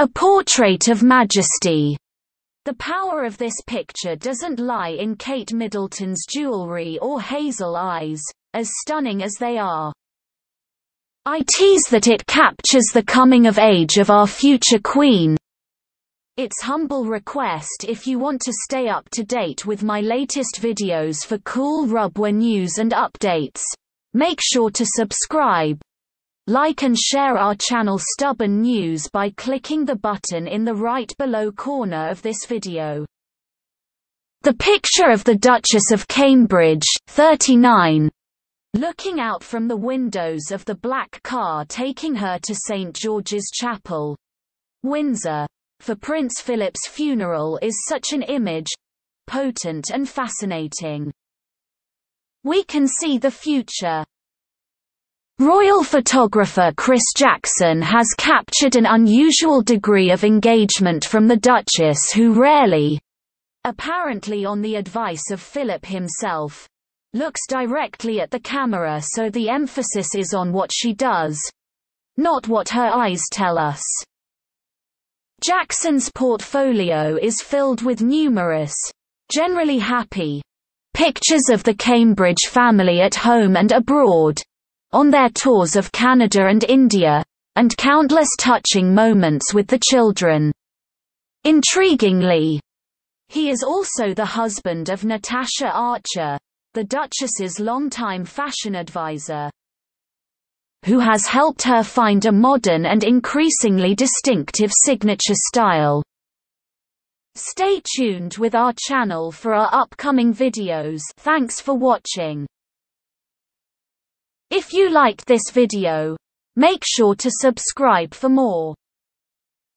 A Portrait of Majesty. The power of this picture doesn't lie in Kate Middleton's jewelry or hazel eyes, as stunning as they are. I tease that it captures the coming of age of our future queen. It's humble request if you want to stay up to date with my latest videos for cool rubwear news and updates. Make sure to subscribe. Like and share our channel Stubborn News by clicking the button in the right below corner of this video. The picture of the Duchess of Cambridge, 39, looking out from the windows of the black car taking her to St George's Chapel, Windsor, for Prince Philip's funeral is such an image, potent and fascinating. We can see the future, Royal photographer Chris Jackson has captured an unusual degree of engagement from the Duchess who rarely, apparently on the advice of Philip himself, looks directly at the camera so the emphasis is on what she does, not what her eyes tell us. Jackson's portfolio is filled with numerous, generally happy, pictures of the Cambridge family at home and abroad, on their tours of Canada and India, and countless touching moments with the children. Intriguingly, he is also the husband of Natasha Archer, the Duchess's longtime fashion advisor, who has helped her find a modern and increasingly distinctive signature style. Stay tuned with our channel for our upcoming videos. Thanks for watching. If you liked this video, make sure to subscribe for more.